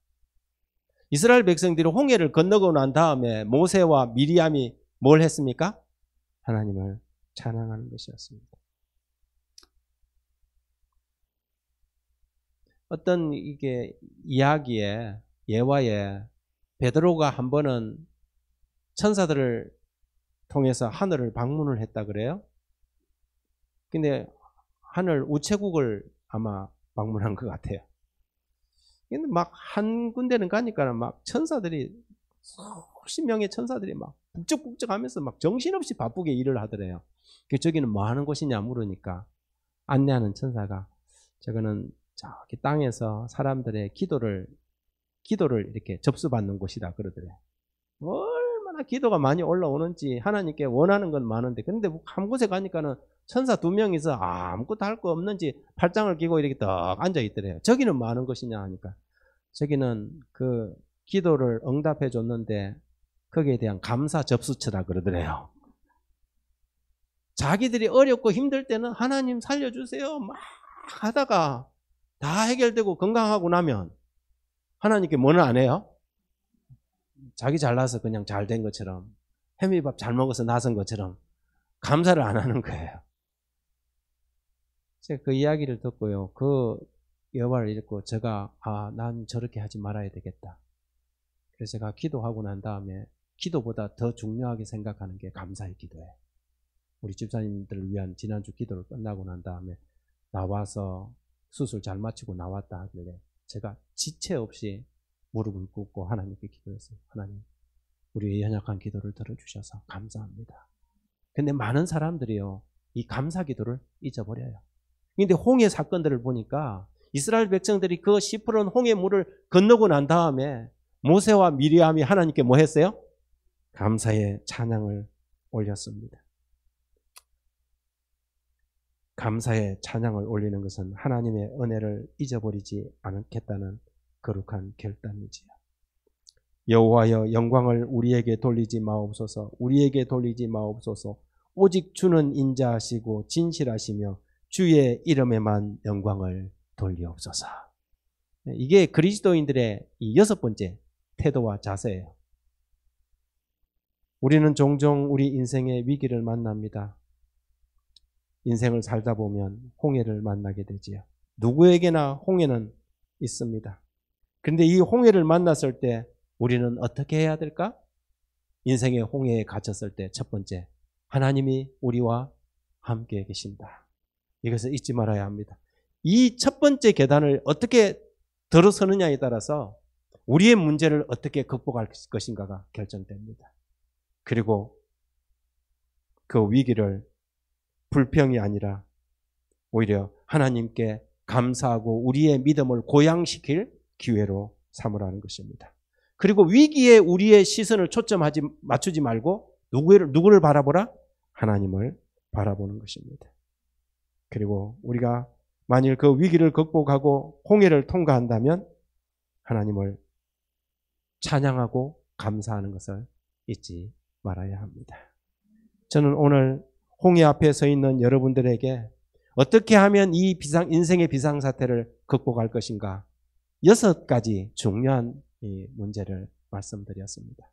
이스라엘 백성들이 홍해를 건너고 난 다음에 모세와 미리암이 뭘 했습니까? 하나님을 찬양하는 것이었습니다. 어떤 이게 이야기에 예화에 베드로가 한 번은 천사들을 통해서 하늘을 방문을 했다 그래요. 근데 하늘 우체국을 아마 방문한 것 같아요. 근데 막 한 군데는 가니까 막 천사들이 수십 명의 천사들이 막 북적북적하면서 막 정신없이 바쁘게 일을 하더래요. 그 저기는 뭐 하는 곳이냐 물으니까 안내하는 천사가 저거는 저기 땅에서 사람들의 기도를 기도를 이렇게 접수받는 곳이다 그러더래 얼마나 기도가 많이 올라오는지 하나님께 원하는 건 많은데 근데 뭐 한 곳에 가니까는 천사 두 명이서 아무것도 할 거 없는지 팔짱을 끼고 이렇게 떡 앉아 있더래요. 저기는 많은 뭐 것이냐 하니까 저기는 그 기도를 응답해 줬는데 거기에 대한 감사 접수처라 그러더래요. 자기들이 어렵고 힘들 때는 하나님 살려주세요 막 하다가 다 해결되고 건강하고 나면 하나님께 뭐는 안 해요? 자기 잘나서 그냥 잘 된 것처럼 해미밥 잘 먹어서 나선 것처럼 감사를 안 하는 거예요. 제가 그 이야기를 듣고요. 그 여와를 읽고 제가 아, 난 저렇게 하지 말아야 되겠다. 그래서 제가 기도하고 난 다음에 기도보다 더 중요하게 생각하는 게 감사의 기도예요. 우리 집사님들을 위한 지난주 기도를 끝나고 난 다음에 나와서 수술 잘 마치고 나왔다 하길래 제가 지체 없이 무릎을 꿇고 하나님께 기도했어요. 하나님, 우리의 연약한 기도를 들어주셔서 감사합니다. 근데 많은 사람들이요, 이 감사 기도를 잊어버려요. 근데 홍해 사건들을 보니까 이스라엘 백성들이 그 시푸른 홍해 물을 건너고 난 다음에 모세와 미리암이 하나님께 뭐 했어요? 감사의 찬양을 올렸습니다. 감사의 찬양을 올리는 것은 하나님의 은혜를 잊어버리지 않겠다는 거룩한 결단이지요. 여호와여 영광을 우리에게 돌리지 마옵소서. 우리에게 돌리지 마옵소서. 오직 주는 인자하시고 진실하시며 주의 이름에만 영광을 돌리옵소서. 네, 이게 그리스도인들의 이 여섯 번째 태도와 자세예요. 우리는 종종 우리 인생의 위기를 만납니다. 인생을 살다 보면 홍해를 만나게 되지요. 누구에게나 홍해는 있습니다. 근데 이 홍해를 만났을 때 우리는 어떻게 해야 될까? 인생의 홍해에 갇혔을 때 첫 번째, 하나님이 우리와 함께 계신다. 이것을 잊지 말아야 합니다. 이 첫 번째 계단을 어떻게 들어서느냐에 따라서 우리의 문제를 어떻게 극복할 것인가가 결정됩니다. 그리고 그 위기를 불평이 아니라 오히려 하나님께 감사하고 우리의 믿음을 고양시킬 기회로 삼으라는 것입니다. 그리고 위기에 우리의 시선을 초점하지 맞추지 말고 누구를 누구를 바라보라? 하나님을 바라보는 것입니다. 그리고 우리가 만일 그 위기를 극복하고 홍해를 통과한다면 하나님을 찬양하고 감사하는 것을 잊지 말아야 합니다. 저는 오늘 홍해 앞에 서 있는 여러분들에게 어떻게 하면 이 비상, 인생의 비상사태를 극복할 것인가. 여섯 가지 중요한 문제를 말씀드렸습니다.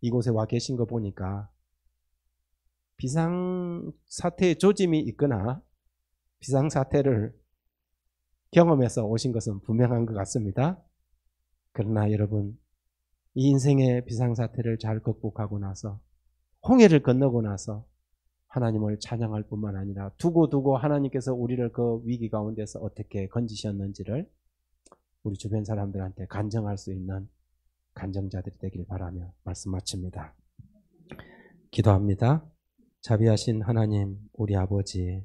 이곳에 와 계신 거 보니까 비상사태의 조짐이 있거나 비상사태를 경험해서 오신 것은 분명한 것 같습니다. 그러나 여러분, 이 인생의 비상사태를 잘 극복하고 나서 홍해를 건너고 나서 하나님을 찬양할 뿐만 아니라 두고두고 하나님께서 우리를 그 위기 가운데서 어떻게 건지셨는지를 우리 주변 사람들한테 간증할 수 있는 간증자들이 되길 바라며 말씀 마칩니다. 기도합니다. 자비하신 하나님, 우리 아버지,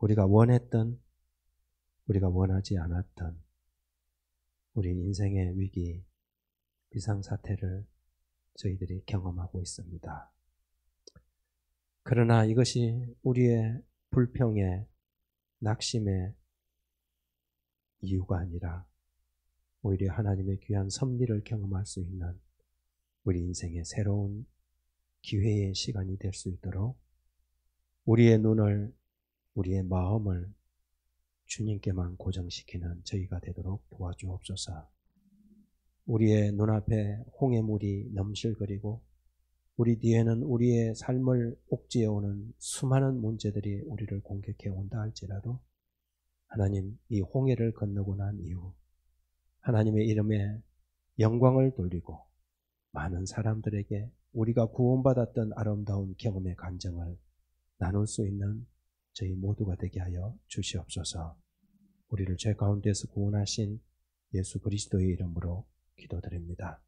우리가 원했던, 우리가 원하지 않았던, 우리 인생의 위기, 비상사태를 저희들이 경험하고 있습니다. 그러나 이것이 우리의 불평의 낙심의 이유가 아니라 오히려 하나님의 귀한 섭리를 경험할 수 있는 우리 인생의 새로운 기회의 시간이 될 수 있도록 우리의 눈을, 우리의 마음을 주님께만 고정시키는 저희가 되도록 도와주옵소서. 우리의 눈앞에 홍해물이 넘실거리고 우리 뒤에는 우리의 삶을 옥죄어오는 수많은 문제들이 우리를 공격해 온다 할지라도 하나님 이 홍해를 건너고 난 이후 하나님의 이름에 영광을 돌리고 많은 사람들에게 우리가 구원받았던 아름다운 경험의 감정을 나눌 수 있는 저희 모두가 되게 하여 주시옵소서. 우리를 죄 가운데서 구원하신 예수 그리스도의 이름으로 기도드립니다.